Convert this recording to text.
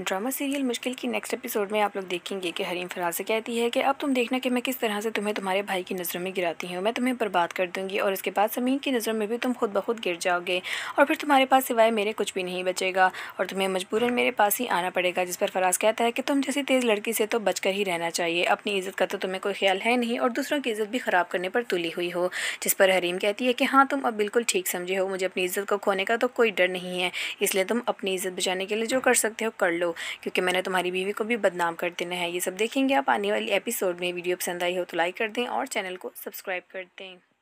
drama serial मुश्किल की next episode में आप लोग देखेंगे कि हरीम फराज से कहती है कि अब तुम देखना कि मैं किस तरह से तुम्हें तुम्हारे भाई की नज़रों में गिराती हूँ मैं तुम्हें बर्बाद कर दूंगी और इसके बाद समीन की नज़रों में भी तुम खुद ब खुद गिर जाओगे और फिर तुम्हारे पास सिवाय मेरे कुछ भी नहीं बचेगा और तुम्हें मजबूरन मेरे पास ही आना पड़ेगा जिस पर फराज कहता है कि तुम जैसी तेज़ लड़की से तो बचकर ही रहना चाहिए अपनी इज़्ज़त का तो तुम्हें कोई ख्याल है नहीं और दूसरों की इज़्ज़त भी ख़राब करने पर तुली हुई हो जिस पर हरीम कहती है कि हाँ तुम अब बिल्कुल ठीक समझे हो मुझे अपनी इज़्ज़त को खोने का तो कोई डर नहीं है इसलिए तुम अपनी इज़्ज़त बचाने के लिए जो कर सकते हो कर लो लो क्योंकि मैंने तुम्हारी बीवी को भी बदनाम कर देना है ये सब देखेंगे आप आने वाली एपिसोड में वीडियो पसंद आई हो तो लाइक कर दें और चैनल को सब्सक्राइब कर दें